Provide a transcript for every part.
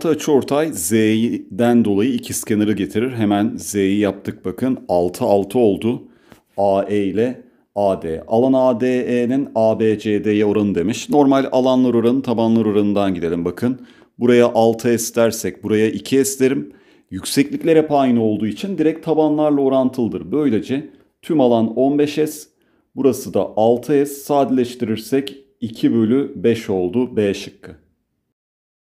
artı açı ortay Z'den dolayı ikiz kenarı getirir. Hemen Z'yi yaptık bakın. 6 6 oldu. AE ile AD. Alan ADE'nin ABCD'ye oranı demiş. Normal alanlar oranı tabanlar oranından gidelim bakın. Buraya 6S dersek buraya 2S derim. Yükseklikler hep aynı olduğu için direkt tabanlarla orantılıdır. Böylece tüm alan 15S. Burası da 6S. Sadeleştirirsek 2 bölü 5 oldu B şıkkı.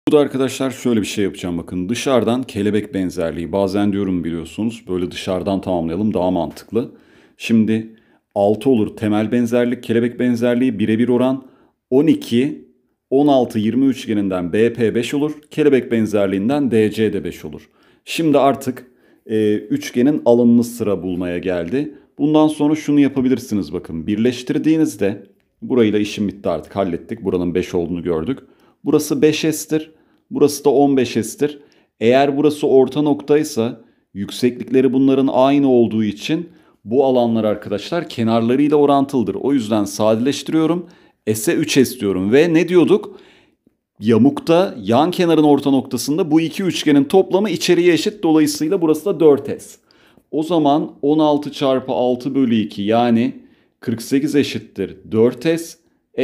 Bu da arkadaşlar şöyle bir şey yapacağım bakın. Dışarıdan kelebek benzerliği. Bazen diyorum biliyorsunuz böyle dışarıdan tamamlayalım daha mantıklı. Şimdi 6 olur temel benzerlik, kelebek benzerliği birebir oran 12 16 20 üçgeninden BP 5 olur. Kelebek benzerliğinden DC de 5 olur. Şimdi artık e, üçgenin alanını sıra bulmaya geldi. Bundan sonra şunu yapabilirsiniz bakın. Birleştirdiğinizde burayla işim bitti artık hallettik. Buranın 5 olduğunu gördük. Burası 5S'tir. Burası da 15 S'tir. Eğer burası orta noktaysa yükseklikleri bunların aynı olduğu için bu alanlar arkadaşlar kenarlarıyla orantılıdır. O yüzden sadeleştiriyorum. S'e 3 S diyorum ve ne diyorduk? Yamukta yan kenarın orta noktasında bu iki üçgenin toplamı içeriye eşit. Dolayısıyla burası da 4 S. O zaman 16 çarpı 6 bölü 2 yani 48 eşittir 4S.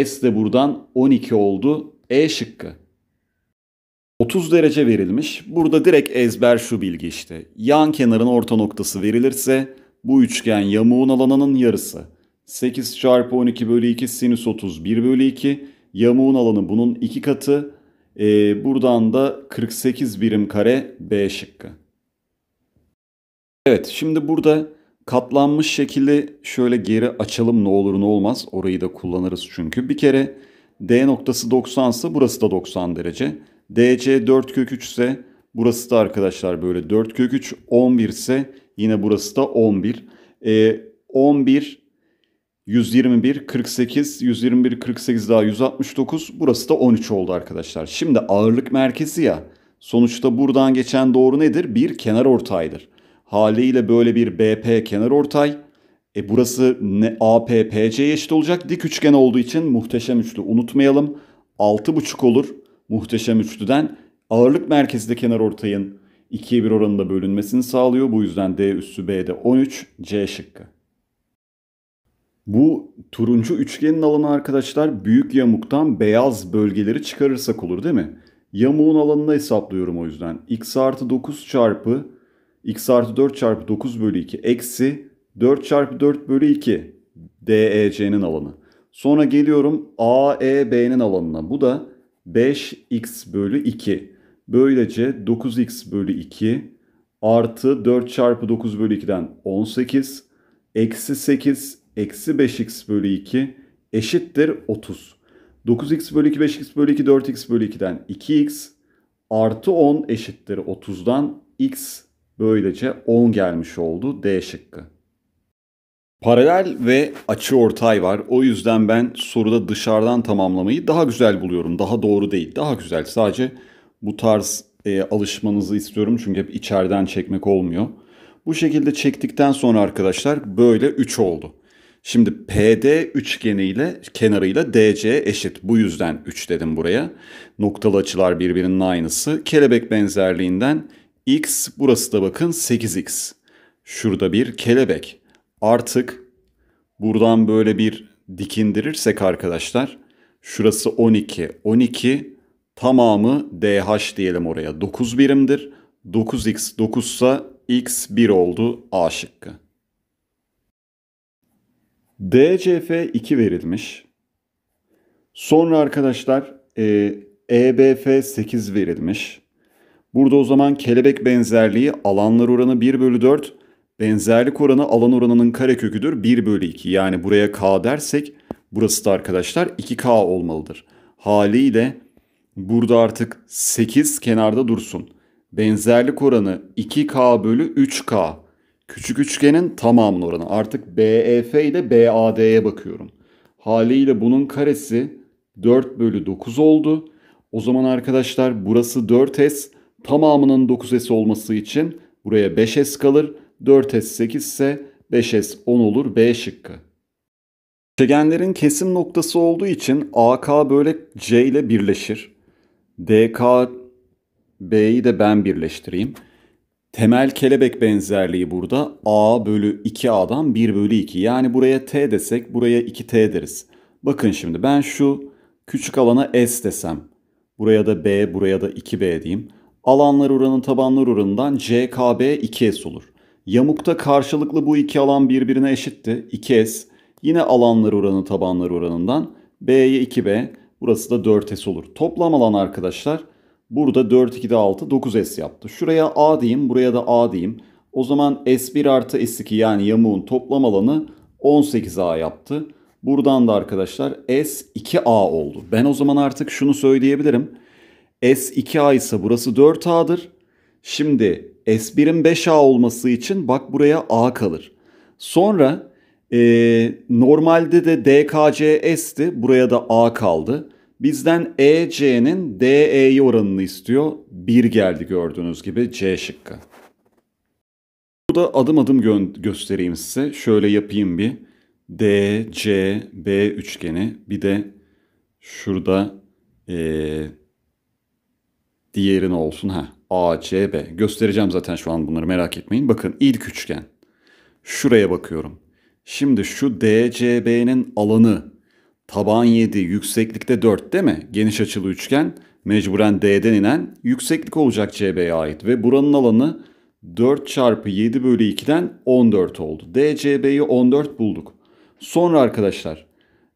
S de buradan 12 oldu. E şıkkı. 30 derece verilmiş. Burada direkt ezber şu bilgi işte. Yan kenarın orta noktası verilirse bu üçgen yamuğun alanının yarısı. 8 çarpı 12 bölü 2 sinüs 30 1 bölü 2. Yamuğun alanı bunun iki katı. Ee, buradan da 48 birim kare B şıkkı. Evet şimdi burada katlanmış şekli şöyle geri açalım ne olur ne olmaz. Orayı da kullanırız çünkü. Bir kere D noktası 90 ise burası da 90 derece. DC 4 kök 3 ise burası da arkadaşlar böyle 4 kök 3 11 ise yine burası da 11. E, 11 121 48 121 48 daha 169 burası da 13 oldu arkadaşlar. Şimdi ağırlık merkezi ya sonuçta buradan geçen doğru nedir? Bir kenar ortaydır. Haliyle böyle bir BP kenar ortay. E burası ne AP, PC'ye eşit olacak. Dik üçgen olduğu için muhteşem üçlü unutmayalım. 6,5 olur muhteşem üçlüden ağırlık merkezi de kenar ortayın 2'ye 1 oranında bölünmesini sağlıyor. Bu yüzden D üssü B'de 13, C şıkkı. Bu turuncu üçgenin alanı arkadaşlar büyük yamuktan beyaz bölgeleri çıkarırsak olur değil mi? Yamuğun alanını hesaplıyorum o yüzden. x artı 9 çarpı x artı 4 çarpı 9 bölü 2 eksi 4 çarpı 4 bölü 2 DEC'nin alanı. Sonra geliyorum AEB'nin alanına. Bu da 5x bölü 2. Böylece 9x bölü 2 artı 4 çarpı 9 bölü 2'den 18 eksi 8 eksi 5x bölü 2 eşittir 30. 9x bölü 2 5x bölü 2 4x bölü 2'den 2x artı 10 eşittir 30'dan x böylece 10 gelmiş oldu D şıkkı. Paralel ve açı ortay var. O yüzden ben soruda dışarıdan tamamlamayı daha güzel buluyorum. Daha doğru değil, daha güzel. Sadece bu tarz e, alışmanızı istiyorum çünkü hep içeriden çekmek olmuyor. Bu şekilde çektikten sonra arkadaşlar böyle 3 oldu. Şimdi PD üçgeniyle kenarıyla DC eşit. Bu yüzden 3 dedim buraya. Noktalı açılar birbirinin aynısı. Kelebek benzerliğinden X burası da bakın 8X. Şurada bir kelebek artık buradan böyle bir dikindirirsek arkadaşlar şurası 12. 12 tamamı DH diyelim oraya. 9 birimdir. 9x 9 ise x 1 oldu A şıkkı. DCF 2 verilmiş. Sonra arkadaşlar EBF e 8 verilmiş. Burada o zaman kelebek benzerliği alanlar oranı 1 bölü 4 Benzerlik oranı alan oranının kareköküdür 1 bölü 2. Yani buraya k dersek burası da arkadaşlar 2k olmalıdır. Haliyle burada artık 8 kenarda dursun. Benzerlik oranı 2k bölü 3k. Küçük üçgenin tamamının oranı. Artık BEF ile BAD'ye bakıyorum. Haliyle bunun karesi 4 bölü 9 oldu. O zaman arkadaşlar burası 4S. Tamamının 9S olması için buraya 5S kalır. 4S 8 ise 5S 10 olur B şıkkı. Çegenlerin kesim noktası olduğu için AK böyle C ile birleşir. DK B'yi de ben birleştireyim. Temel kelebek benzerliği burada A bölü 2A'dan 1 bölü 2. Yani buraya T desek buraya 2T deriz. Bakın şimdi ben şu küçük alana S desem. Buraya da B, buraya da 2B diyeyim. Alanlar oranın tabanlar oranından CKB 2S olur. Yamukta karşılıklı bu iki alan birbirine eşitti. 2S. Yine alanlar oranı tabanlar oranından. B'ye 2B. Burası da 4S olur. Toplam alan arkadaşlar burada 4, 2'de 6, 9S yaptı. Şuraya A diyeyim, buraya da A diyeyim. O zaman S1 artı S2 yani yamuğun toplam alanı 18A yaptı. Buradan da arkadaşlar S2A oldu. Ben o zaman artık şunu söyleyebilirim. S2A ise burası 4A'dır. Şimdi S1'in 5A olması için bak buraya A kalır. Sonra e, normalde de DKCS'ti. Buraya da A kaldı. Bizden EC'nin DE'yi oranını istiyor. 1 geldi gördüğünüz gibi C şıkkı. Burada adım adım gö göstereyim size. Şöyle yapayım bir. D, C, B üçgeni. Bir de şurada eee Diğerine olsun. ha. A, C, B. Göstereceğim zaten şu an bunları merak etmeyin. Bakın ilk üçgen. Şuraya bakıyorum. Şimdi şu D C B'nin alanı taban 7, yükseklikte 4 değil mi? Geniş açılı üçgen mecburen D'den inen yükseklik olacak CB'ye ait ve buranın alanı 4 çarpı 7 bölü 2'den 14 oldu. D C DCB'yi 14 bulduk. Sonra arkadaşlar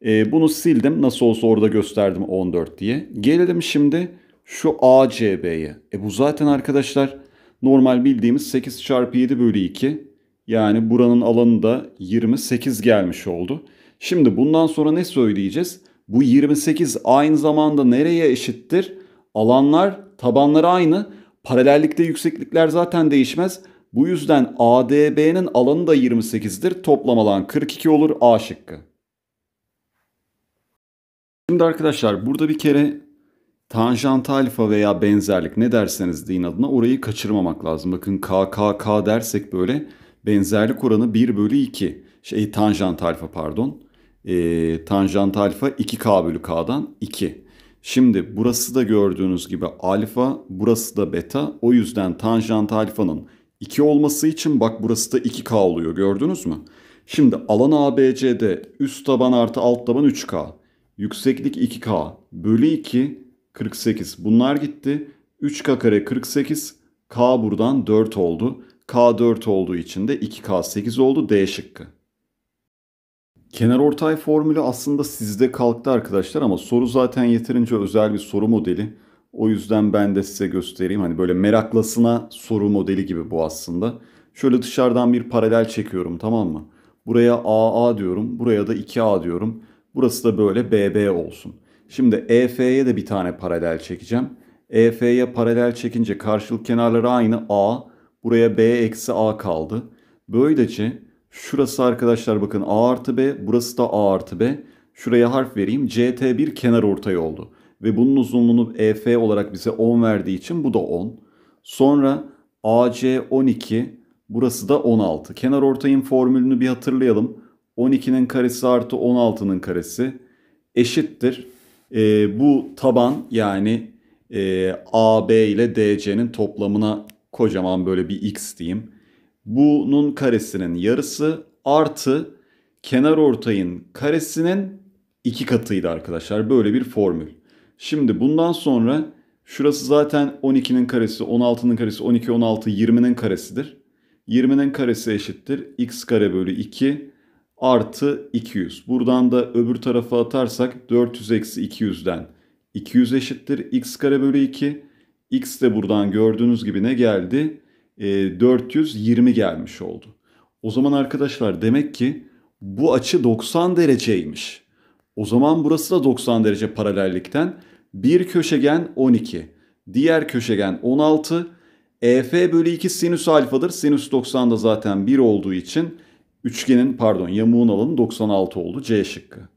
e, bunu sildim. Nasıl olsa orada gösterdim 14 diye. Gelelim şimdi şu ACB'ye. E bu zaten arkadaşlar normal bildiğimiz 8 çarpı 7 bölü 2. Yani buranın alanı da 28 gelmiş oldu. Şimdi bundan sonra ne söyleyeceğiz? Bu 28 aynı zamanda nereye eşittir? Alanlar, tabanları aynı. Paralellikte yükseklikler zaten değişmez. Bu yüzden ADB'nin alanı da 28'dir. Toplam alan 42 olur A şıkkı. Şimdi arkadaşlar burada bir kere tanjant alfa veya benzerlik ne derseniz deyin adına orayı kaçırmamak lazım. Bakın KKK dersek böyle benzerlik oranı 1 bölü 2. Şey tanjant alfa pardon. E, tanjant alfa 2K bölü K'dan 2. Şimdi burası da gördüğünüz gibi alfa, burası da beta. O yüzden tanjant alfanın 2 olması için bak burası da 2K oluyor gördünüz mü? Şimdi alan ABC'de üst taban artı alt taban 3K. Yükseklik 2K bölü 2 48. Bunlar gitti. 3K kare 48. K buradan 4 oldu. K 4 olduğu için de 2K 8 oldu. D şıkkı. Kenar ortay formülü aslında sizde kalktı arkadaşlar ama soru zaten yeterince özel bir soru modeli. O yüzden ben de size göstereyim. Hani böyle meraklasına soru modeli gibi bu aslında. Şöyle dışarıdan bir paralel çekiyorum tamam mı? Buraya AA diyorum. Buraya da 2A diyorum. Burası da böyle BB olsun. Şimdi EF'ye de bir tane paralel çekeceğim. EF'ye paralel çekince karşılık kenarları aynı A. Buraya B eksi A kaldı. Böylece şurası arkadaşlar bakın A artı B. Burası da A artı B. Şuraya harf vereyim. CT bir kenar ortay oldu. Ve bunun uzunluğunu EF olarak bize 10 verdiği için bu da 10. Sonra AC 12. Burası da 16. Kenar ortayın formülünü bir hatırlayalım. 12'nin karesi artı 16'nın karesi eşittir e, bu taban yani e, AB ile DC'nin toplamına kocaman böyle bir x diyeyim. Bunun karesinin yarısı artı kenar ortayın karesinin iki katıydı arkadaşlar. Böyle bir formül. Şimdi bundan sonra şurası zaten 12'nin karesi, 16'nın karesi, 12, 16, 20'nin karesidir. 20'nin karesi eşittir. x kare bölü 2 artı 200. Buradan da öbür tarafa atarsak 400 eksi 200'den 200 eşittir x kare bölü 2. x de buradan gördüğünüz gibi ne geldi? E, ee, 420 gelmiş oldu. O zaman arkadaşlar demek ki bu açı 90 dereceymiş. O zaman burası da 90 derece paralellikten. Bir köşegen 12, diğer köşegen 16. EF bölü 2 sinüs alfadır. Sinüs 90 da zaten 1 olduğu için Üçgenin pardon yamuğun alanı 96 oldu C şıkkı.